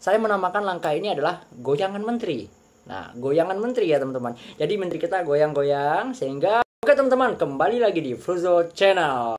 Saya menamakan langkah ini adalah goyangan menteri. Nah, goyangan menteri ya teman-teman. Jadi menteri kita goyang-goyang sehingga Oke teman-teman, kembali lagi di Fruzo Channel.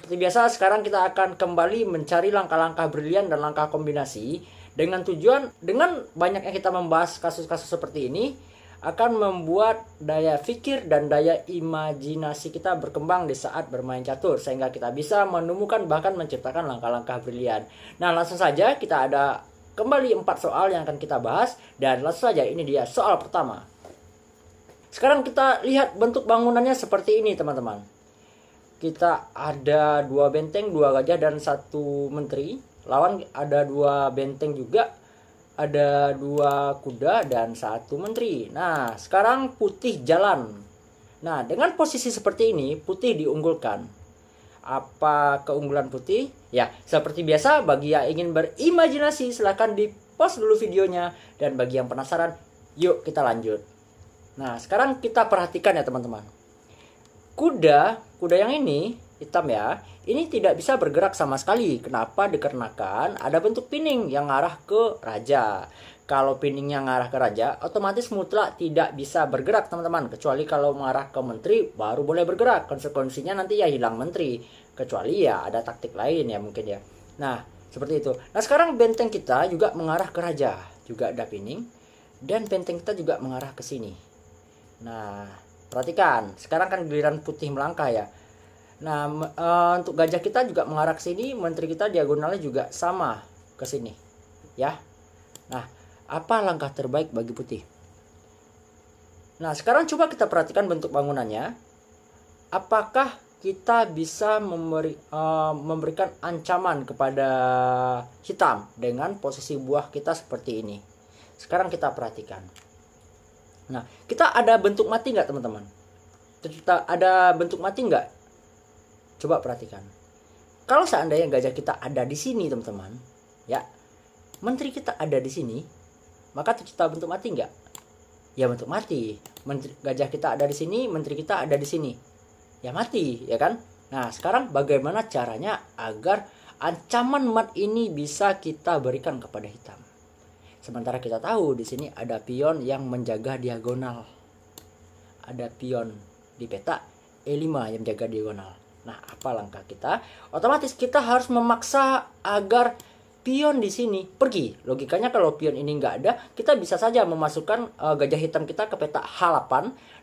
Seperti biasa, sekarang kita akan kembali mencari langkah-langkah brilian dan langkah kombinasi dengan tujuan dengan banyaknya kita membahas kasus-kasus seperti ini akan membuat daya fikir dan daya imajinasi kita berkembang di saat bermain catur sehingga kita bisa menemukan bahkan menciptakan langkah-langkah brilian. Nah, langsung saja kita ada kembali empat soal yang akan kita bahas dan langsung saja ini dia soal pertama. Sekarang kita lihat bentuk bangunannya seperti ini, teman-teman. Kita ada dua benteng, dua gajah dan satu menteri lawan ada dua benteng juga ada dua kuda dan satu menteri nah sekarang putih jalan nah dengan posisi seperti ini putih diunggulkan apa keunggulan putih ya seperti biasa bagi yang ingin berimajinasi silahkan di post dulu videonya dan bagi yang penasaran yuk kita lanjut nah sekarang kita perhatikan ya teman-teman kuda kuda yang ini hitam ya, ini tidak bisa bergerak sama sekali. Kenapa? Dikarenakan ada bentuk pining yang ngarah ke raja. Kalau piningnya ngarah ke raja, otomatis mutlak tidak bisa bergerak teman-teman. Kecuali kalau mengarah ke menteri, baru boleh bergerak. Konsekuensinya nanti ya hilang menteri. Kecuali ya ada taktik lain ya mungkin ya. Nah, seperti itu. Nah sekarang benteng kita juga mengarah ke raja. Juga ada pining. Dan benteng kita juga mengarah ke sini. Nah, perhatikan. Sekarang kan giliran putih melangkah ya Nah, uh, untuk gajah kita juga mengarah ke sini, menteri kita diagonalnya juga sama ke sini. Ya. Nah, apa langkah terbaik bagi putih? Nah, sekarang coba kita perhatikan bentuk bangunannya. Apakah kita bisa memberi, uh, memberikan ancaman kepada hitam dengan posisi buah kita seperti ini? Sekarang kita perhatikan. Nah, kita ada bentuk mati nggak teman-teman? Kita ada bentuk mati nggak Coba perhatikan. Kalau seandainya gajah kita ada di sini, teman-teman, ya, menteri kita ada di sini, maka tercipta bentuk mati nggak? Ya bentuk mati. Menteri, gajah kita ada di sini, menteri kita ada di sini. Ya mati, ya kan? Nah, sekarang bagaimana caranya agar ancaman mat ini bisa kita berikan kepada hitam? Sementara kita tahu di sini ada pion yang menjaga diagonal. Ada pion di peta E5 yang menjaga diagonal. Nah, apa langkah kita? Otomatis kita harus memaksa agar pion di sini pergi. Logikanya kalau pion ini nggak ada, kita bisa saja memasukkan uh, gajah hitam kita ke peta H8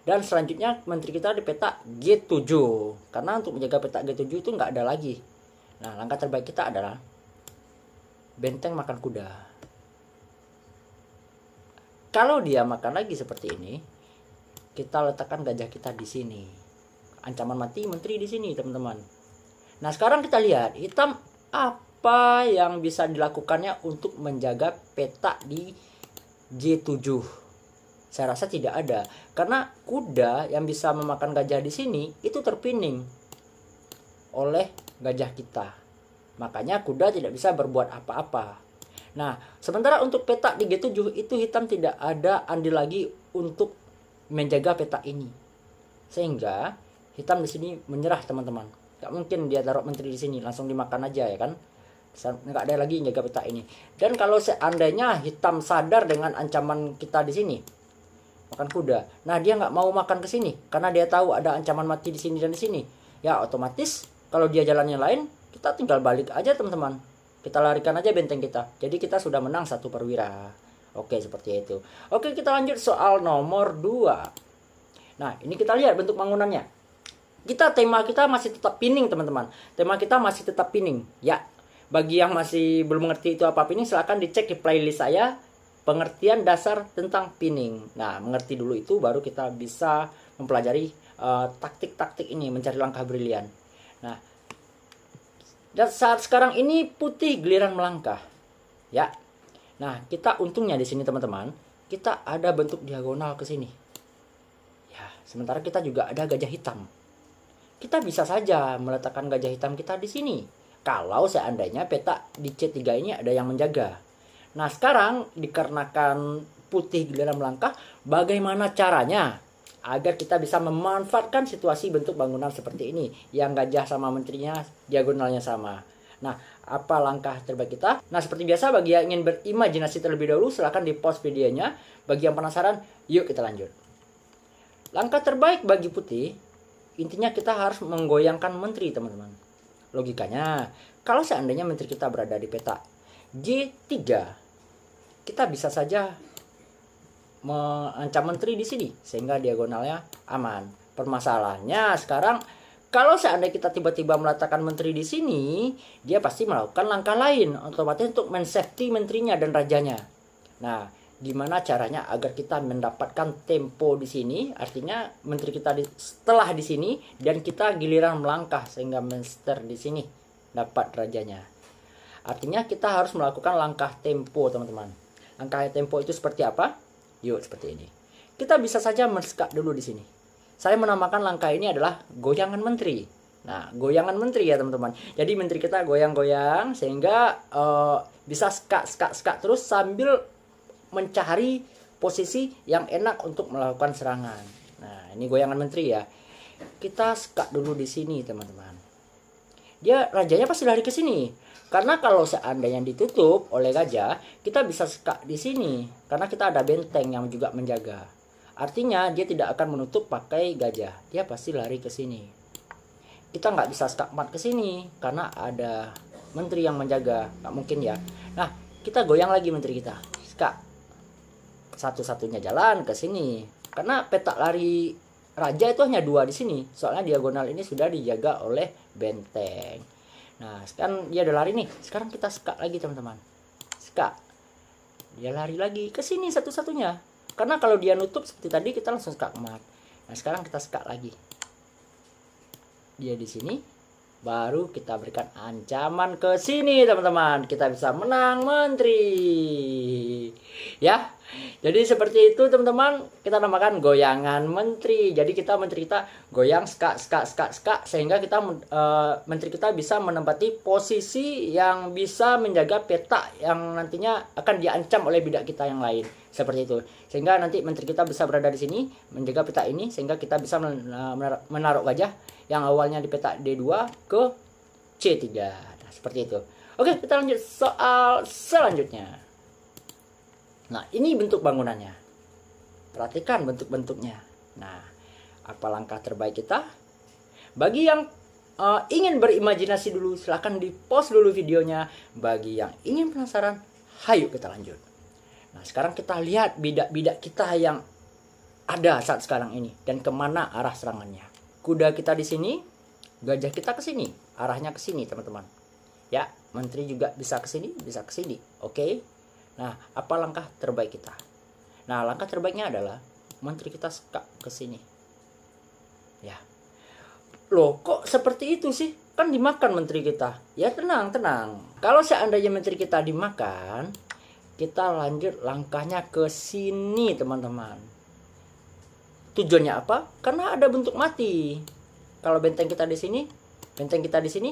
dan selanjutnya menteri kita di peta G7. Karena untuk menjaga peta G7 itu nggak ada lagi. Nah, langkah terbaik kita adalah benteng makan kuda. Kalau dia makan lagi seperti ini, kita letakkan gajah kita di sini ancaman mati menteri di sini teman-teman nah sekarang kita lihat hitam apa yang bisa dilakukannya untuk menjaga peta di J7 saya rasa tidak ada karena kuda yang bisa memakan gajah di sini itu terpining oleh gajah kita makanya kuda tidak bisa berbuat apa-apa Nah, sementara untuk peta di G7 itu hitam tidak ada andil lagi untuk menjaga peta ini. Sehingga hitam di sini menyerah teman-teman nggak mungkin dia taruh menteri di sini langsung dimakan aja ya kan nggak ada lagi jaga peta ini dan kalau seandainya hitam sadar dengan ancaman kita di sini makan kuda nah dia nggak mau makan ke sini karena dia tahu ada ancaman mati di sini dan di sini ya otomatis kalau dia jalannya lain kita tinggal balik aja teman-teman kita larikan aja benteng kita jadi kita sudah menang satu perwira oke seperti itu oke kita lanjut soal nomor 2 nah ini kita lihat bentuk bangunannya kita tema kita masih tetap pining teman-teman tema kita masih tetap pining ya bagi yang masih belum mengerti itu apa pining silahkan dicek di playlist saya pengertian dasar tentang pining nah mengerti dulu itu baru kita bisa mempelajari eh, taktik-taktik uh, ini mencari langkah brilian nah dan saat sekarang ini putih geliran melangkah ya nah kita untungnya di sini teman-teman kita ada bentuk diagonal ke sini ya sementara kita juga ada gajah hitam kita bisa saja meletakkan gajah hitam kita di sini kalau seandainya peta di C3 ini ada yang menjaga. Nah, sekarang dikarenakan putih di dalam langkah, bagaimana caranya agar kita bisa memanfaatkan situasi bentuk bangunan seperti ini yang gajah sama menterinya diagonalnya sama. Nah, apa langkah terbaik kita? Nah, seperti biasa bagi yang ingin berimajinasi terlebih dahulu silahkan di pause videonya. Bagi yang penasaran, yuk kita lanjut. Langkah terbaik bagi putih intinya kita harus menggoyangkan menteri teman-teman logikanya kalau seandainya menteri kita berada di peta G3 kita bisa saja mengancam menteri di sini sehingga diagonalnya aman permasalahannya sekarang kalau seandainya kita tiba-tiba meletakkan menteri di sini, dia pasti melakukan langkah lain otomatis untuk men safety menterinya dan rajanya. Nah, gimana caranya agar kita mendapatkan tempo di sini artinya menteri kita di, setelah di sini dan kita giliran melangkah sehingga menteri di sini dapat rajanya artinya kita harus melakukan langkah tempo teman-teman langkah tempo itu seperti apa yuk seperti ini kita bisa saja mensekak dulu di sini saya menamakan langkah ini adalah goyangan menteri Nah, goyangan menteri ya teman-teman. Jadi menteri kita goyang-goyang sehingga uh, bisa skak skak skak terus sambil mencari posisi yang enak untuk melakukan serangan. Nah, ini goyangan menteri ya. Kita sekat dulu di sini, teman-teman. Dia rajanya pasti lari ke sini. Karena kalau seandainya ditutup oleh gajah, kita bisa skak di sini karena kita ada benteng yang juga menjaga. Artinya dia tidak akan menutup pakai gajah. Dia pasti lari ke sini. Kita nggak bisa skak mat ke sini karena ada menteri yang menjaga. Nggak mungkin ya. Nah, kita goyang lagi menteri kita. Skak satu-satunya jalan ke sini karena petak lari raja itu hanya dua di sini soalnya diagonal ini sudah dijaga oleh benteng nah sekarang dia udah lari nih sekarang kita skak lagi teman-teman skak dia lari lagi ke sini satu-satunya karena kalau dia nutup seperti tadi kita langsung skak mat nah sekarang kita skak lagi dia di sini baru kita berikan ancaman ke sini teman-teman kita bisa menang menteri ya jadi seperti itu teman-teman, kita namakan goyangan menteri. Jadi kita menteri kita goyang ska ska ska ska sehingga kita uh, menteri kita bisa menempati posisi yang bisa menjaga peta yang nantinya akan diancam oleh bidak kita yang lain. Seperti itu. Sehingga nanti menteri kita bisa berada di sini menjaga peta ini sehingga kita bisa eh, menaruh wajah yang awalnya di peta D2 ke C3. Nah, seperti itu. Oke, kita lanjut soal selanjutnya. Nah, ini bentuk bangunannya. Perhatikan bentuk-bentuknya. Nah, apa langkah terbaik kita? Bagi yang uh, ingin berimajinasi dulu, silahkan di-post dulu videonya. Bagi yang ingin penasaran, hayu kita lanjut. Nah, sekarang kita lihat bidak-bidak kita yang ada saat sekarang ini dan kemana arah serangannya. Kuda kita di sini, gajah kita ke sini, arahnya ke sini, teman-teman. Ya, menteri juga bisa ke sini, bisa ke sini. Oke. Okay? Nah, apa langkah terbaik kita? Nah, langkah terbaiknya adalah menteri kita sekak ke sini. Ya. Loh, kok seperti itu sih? Kan dimakan menteri kita. Ya, tenang, tenang. Kalau seandainya menteri kita dimakan, kita lanjut langkahnya ke sini, teman-teman. Tujuannya apa? Karena ada bentuk mati. Kalau benteng kita di sini, benteng kita di sini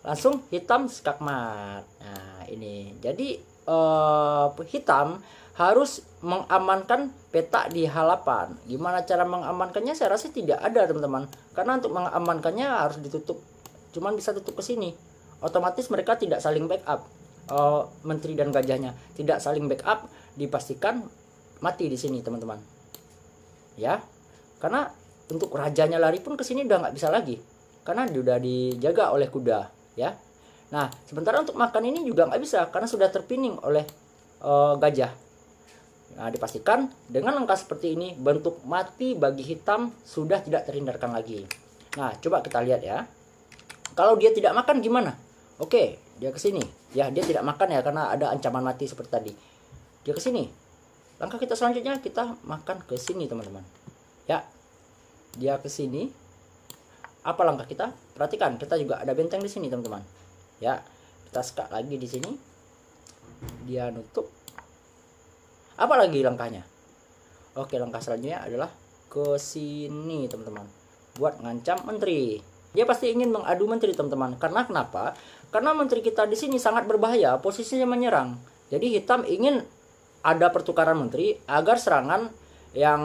langsung hitam skakmat. Nah, ini. Jadi uh, hitam harus mengamankan peta di halapan. Gimana cara mengamankannya? Saya rasa tidak ada, teman-teman. Karena untuk mengamankannya harus ditutup. Cuman bisa tutup ke sini. Otomatis mereka tidak saling backup. Uh, menteri dan gajahnya tidak saling backup, dipastikan mati di sini, teman-teman. Ya. Karena untuk rajanya lari pun ke sini udah nggak bisa lagi. Karena dia udah dijaga oleh kuda, ya. Nah, sementara untuk makan ini juga nggak bisa karena sudah terpining oleh e, gajah. Nah, dipastikan dengan langkah seperti ini bentuk mati bagi hitam sudah tidak terhindarkan lagi. Nah, coba kita lihat ya. Kalau dia tidak makan gimana? Oke, dia ke sini. Ya, dia tidak makan ya karena ada ancaman mati seperti tadi. Dia ke sini. Langkah kita selanjutnya kita makan ke sini, teman-teman. Ya. Dia ke sini. Apa langkah kita? Perhatikan, kita juga ada benteng di sini, teman-teman ya kita sekat lagi di sini dia nutup apa lagi langkahnya oke langkah selanjutnya adalah ke sini teman-teman buat ngancam menteri dia pasti ingin mengadu menteri teman-teman karena kenapa karena menteri kita di sini sangat berbahaya posisinya menyerang jadi hitam ingin ada pertukaran menteri agar serangan yang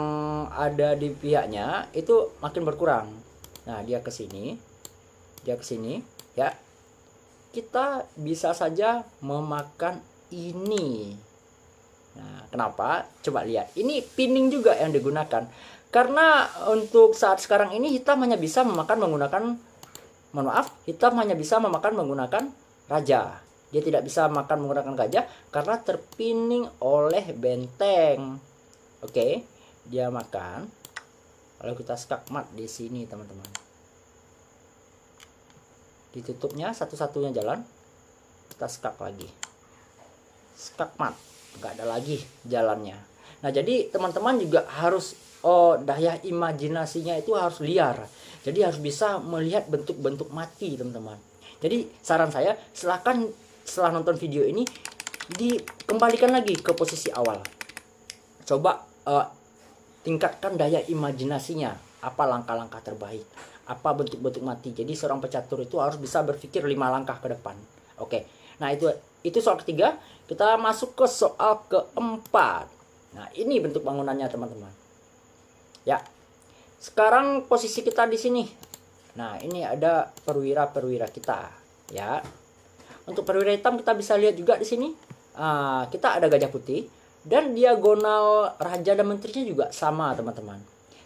ada di pihaknya itu makin berkurang nah dia ke sini dia ke sini ya kita bisa saja memakan ini. Nah, kenapa? Coba lihat. Ini pinning juga yang digunakan. Karena untuk saat sekarang ini hitam hanya bisa memakan menggunakan mohon maaf, hitam hanya bisa memakan menggunakan raja. Dia tidak bisa makan menggunakan gajah karena terpinning oleh benteng. Oke, dia makan. Lalu kita skakmat di sini, teman-teman ditutupnya satu-satunya jalan kita skak lagi skak mat nggak ada lagi jalannya nah jadi teman-teman juga harus oh daya imajinasinya itu harus liar jadi harus bisa melihat bentuk-bentuk mati teman-teman jadi saran saya silahkan setelah nonton video ini dikembalikan lagi ke posisi awal coba uh, tingkatkan daya imajinasinya apa langkah-langkah terbaik apa bentuk-bentuk mati. Jadi seorang pecatur itu harus bisa berpikir lima langkah ke depan. Oke. Nah, itu itu soal ketiga. Kita masuk ke soal keempat. Nah, ini bentuk bangunannya, teman-teman. Ya. Sekarang posisi kita di sini. Nah, ini ada perwira-perwira kita, ya. Untuk perwira hitam kita bisa lihat juga di sini. Uh, kita ada gajah putih dan diagonal raja dan menterinya juga sama, teman-teman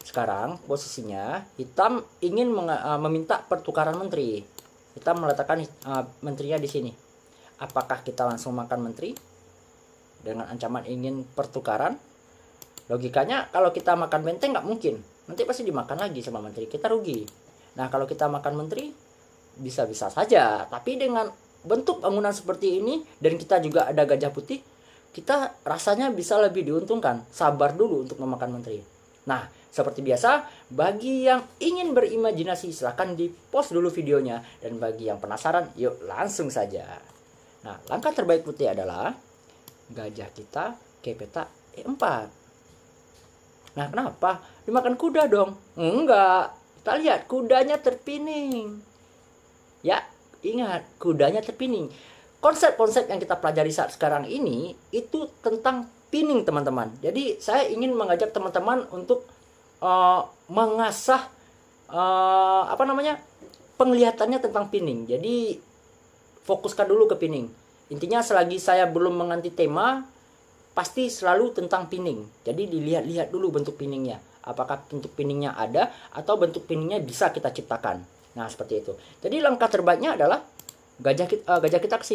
sekarang posisinya hitam ingin eh, meminta pertukaran menteri kita meletakkan uh, menterinya di sini apakah kita langsung makan menteri dengan ancaman ingin pertukaran logikanya kalau kita makan benteng nggak mungkin nanti pasti dimakan lagi sama menteri kita rugi nah kalau kita makan menteri bisa-bisa saja tapi dengan bentuk bangunan seperti ini dan kita juga ada gajah putih kita rasanya bisa lebih diuntungkan sabar dulu untuk memakan menteri nah seperti biasa, bagi yang ingin berimajinasi silahkan di post dulu videonya dan bagi yang penasaran yuk langsung saja. Nah, langkah terbaik putih adalah gajah kita ke peta E4. Nah, kenapa? Dimakan kuda dong. Enggak. Kita lihat kudanya terpining. Ya, ingat kudanya terpining. Konsep-konsep yang kita pelajari saat sekarang ini itu tentang pining teman-teman. Jadi saya ingin mengajak teman-teman untuk Eh, mengasah uh, apa namanya penglihatannya tentang pinning. Jadi fokuskan dulu ke pinning. Intinya selagi saya belum menganti tema, pasti selalu tentang pinning. Jadi dilihat-lihat dulu bentuk pinningnya. Apakah bentuk pinningnya ada atau bentuk pinningnya bisa kita ciptakan. Nah seperti itu. Jadi langkah terbaiknya adalah gajah kita, uh, eh, gajah kita ke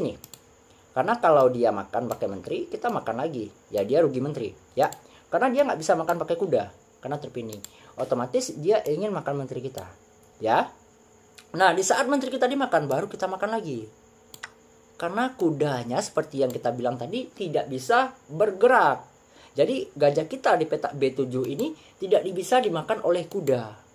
Karena kalau dia makan pakai menteri, kita makan lagi. Ya dia rugi menteri. Ya, karena dia nggak bisa makan pakai kuda karena terpilih otomatis dia ingin makan menteri kita ya nah di saat menteri kita dimakan baru kita makan lagi karena kudanya seperti yang kita bilang tadi tidak bisa bergerak jadi gajah kita di petak B7 ini tidak bisa dimakan oleh kuda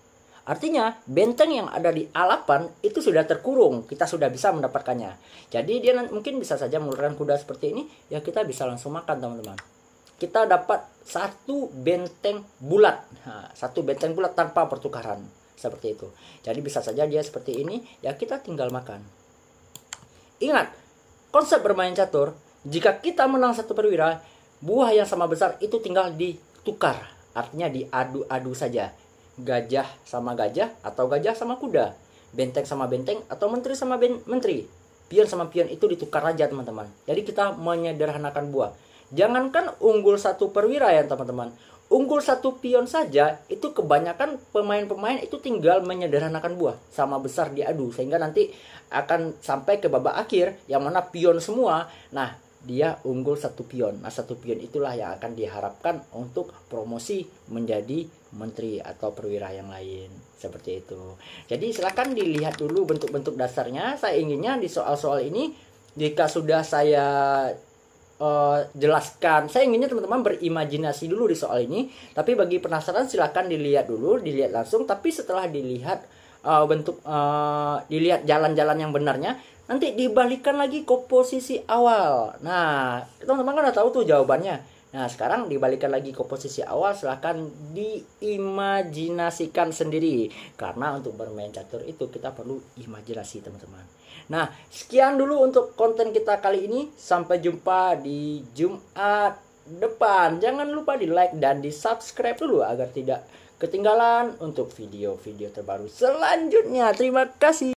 Artinya, benteng yang ada di alapan itu sudah terkurung, kita sudah bisa mendapatkannya. Jadi dia mungkin bisa saja mengeluarkan kuda seperti ini, ya kita bisa langsung makan teman-teman kita dapat satu benteng bulat satu benteng bulat tanpa pertukaran seperti itu jadi bisa saja dia seperti ini ya kita tinggal makan ingat konsep bermain catur jika kita menang satu perwira buah yang sama besar itu tinggal ditukar artinya diadu-adu saja gajah sama gajah atau gajah sama kuda benteng sama benteng atau menteri sama ben menteri pion sama pion itu ditukar aja teman-teman jadi kita menyederhanakan buah Jangankan unggul satu perwira ya teman-teman. Unggul satu pion saja itu kebanyakan pemain-pemain itu tinggal menyederhanakan buah sama besar diadu sehingga nanti akan sampai ke babak akhir yang mana pion semua. Nah, dia unggul satu pion. Nah, satu pion itulah yang akan diharapkan untuk promosi menjadi menteri atau perwira yang lain. Seperti itu. Jadi, silahkan dilihat dulu bentuk-bentuk dasarnya. Saya inginnya di soal-soal ini, jika sudah saya uh, jelaskan. Saya inginnya teman-teman berimajinasi dulu di soal ini. Tapi bagi penasaran silahkan dilihat dulu, dilihat langsung. Tapi setelah dilihat uh, bentuk, uh, dilihat jalan-jalan yang benarnya, nanti dibalikan lagi ke posisi awal. Nah, teman-teman kan udah tahu tuh jawabannya. Nah sekarang dibalikan lagi ke posisi awal silahkan diimajinasikan sendiri Karena untuk bermain catur itu kita perlu imajinasi teman-teman Nah sekian dulu untuk konten kita kali ini Sampai jumpa di Jumat depan Jangan lupa di like dan di subscribe dulu agar tidak ketinggalan untuk video-video terbaru selanjutnya Terima kasih